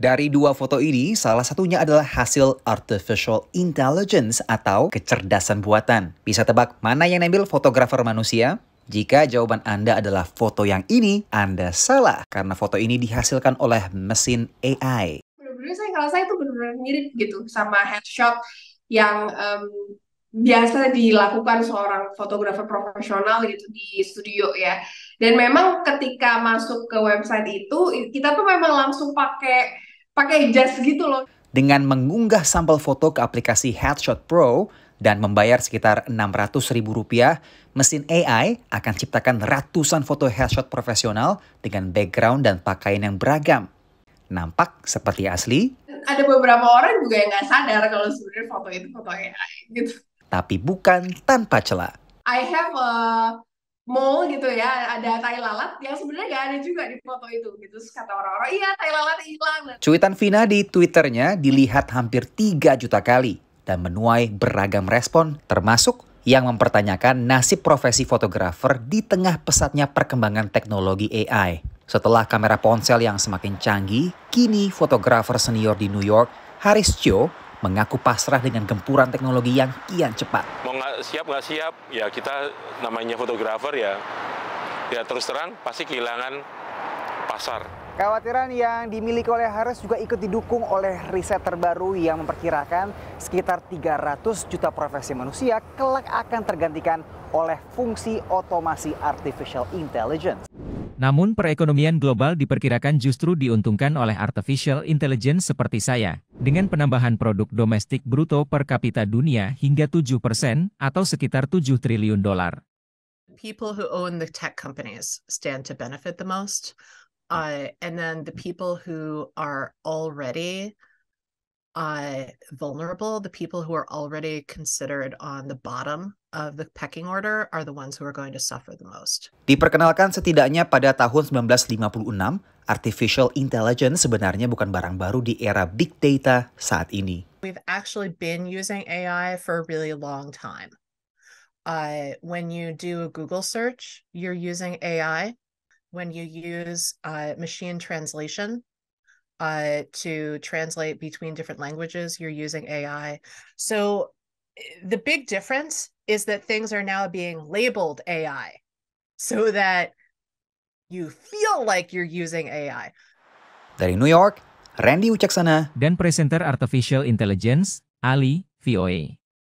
Dari dua foto ini, salah satunya adalah hasil artificial intelligence atau kecerdasan buatan. Bisa tebak mana yang nembil fotografer manusia? Jika jawaban Anda adalah foto yang ini, Anda salah karena foto ini dihasilkan oleh mesin AI. Benar-benar saya kalau itu benar-benar mirip gitu sama headshot yang um, biasa dilakukan seorang fotografer profesional gitu di studio ya. Dan memang ketika masuk ke website itu kita tuh memang langsung pakai pakai jas gitu loh. Dengan mengunggah sampel foto ke aplikasi Headshot Pro dan membayar sekitar enam ratus ribu rupiah, mesin AI akan ciptakan ratusan foto headshot profesional dengan background dan pakaian yang beragam. Nampak seperti asli. Ada beberapa orang juga yang nggak sadar kalau sebenarnya foto itu foto AI gitu. Tapi bukan tanpa celah. I have a mall gitu ya ada tai lalat yang sebenarnya nggak ada juga di foto itu gitu Terus kata orang-orang iya tai lalat hilang cuitan Vina di twitternya dilihat hampir 3 juta kali dan menuai beragam respon termasuk yang mempertanyakan nasib profesi fotografer di tengah pesatnya perkembangan teknologi AI. Setelah kamera ponsel yang semakin canggih, kini fotografer senior di New York, Harris Cho, mengaku pasrah dengan gempuran teknologi yang kian cepat. Mau nggak siap nggak siap, ya kita namanya fotografer ya, ya terus terang pasti kehilangan pasar. Kekhawatiran yang dimiliki oleh Harris juga ikut didukung oleh riset terbaru yang memperkirakan sekitar 300 juta profesi manusia kelak akan tergantikan oleh fungsi otomasi artificial intelligence. Namun perekonomian global diperkirakan justru diuntungkan oleh artificial intelligence seperti saya dengan penambahan produk domestik bruto per kapita dunia hingga 7 persen atau sekitar 7 triliun dolar. People who own the tech companies stand to benefit the most, uh, and then the people who are already uh, vulnerable, the people who are already considered on the bottom of the pecking order are the ones who are going to suffer the most. Diperkenalkan setidaknya pada tahun 1956, artificial intelligence sebenarnya bukan barang baru di era big data saat ini. We've actually been using AI for a really long time. Uh, when you do a Google search, you're using AI. When you use uh, machine translation, uh, to translate between different languages. You're using AI. So eh, the big difference is that things are now being labeled AI so that you feel like you're using AI. Dari New York, Randy Ucaksana dan presenter Artificial Intelligence, Ali VOA.